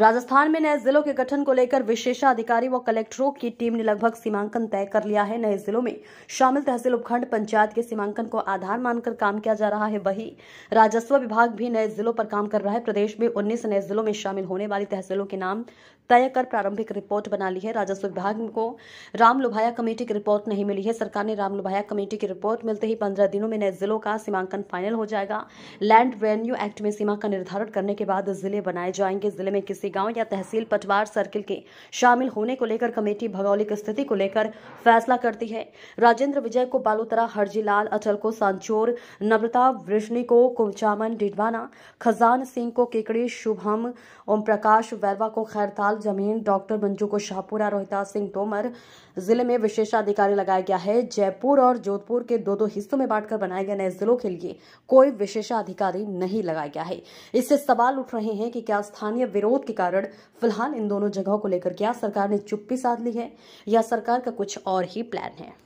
राजस्थान में नए जिलों के गठन को लेकर विशेषाधिकारी व कलेक्टरों की टीम ने लगभग सीमांकन तय कर लिया है नए जिलों में शामिल तहसील उपखंड पंचायत के सीमांकन को आधार मानकर काम किया जा रहा है वही राजस्व विभाग भी नए जिलों पर काम कर रहा है प्रदेश में उन्नीस नए जिलों में शामिल होने वाली तहसीलों के नाम तय कर प्रारंभिक रिपोर्ट बना ली है राजस्व विभाग को राम लुभाया कमेटी की रिपोर्ट नहीं मिली है सरकार ने राम लुभाया कमेटी की रिपोर्ट मिलते ही पंद्रह दिनों में नए जिलों का सीमांकन फाइनल हो जाएगा लैंड रेवेन्यू एक्ट में सीमा का निर्धारण करने के बाद जिले बनाए जाएंगे जिले में किसी किसी गांव या तहसील पटवार सर्किल के शामिल होने को लेकर कमेटी भौगोलिक स्थिति को लेकर फैसला करती है राजेंद्र विजय को बालूतरा हरजीलाल अटल को सांचोर नम्रता वृष्णि को कुमचामन डिडवाना खजान सिंह को केकड़ी शुभम ओम प्रकाश वैरवा को खैरताल जमीन डॉक्टर मंजू को शाहपुरा रोहिता सिंह तोमर जिले में विशेषाधिकारी लगाया गया है जयपुर और जोधपुर के दो दो हिस्सों में बांटकर बनाए गए नए जिलों के लिए कोई विशेषाधिकारी नहीं लगाया गया है इससे सवाल उठ रहे हैं कि क्या स्थानीय विरोध के कारण फिलहाल इन दोनों जगहों को लेकर क्या सरकार ने चुप्पी साध ली है या सरकार का कुछ और ही प्लान है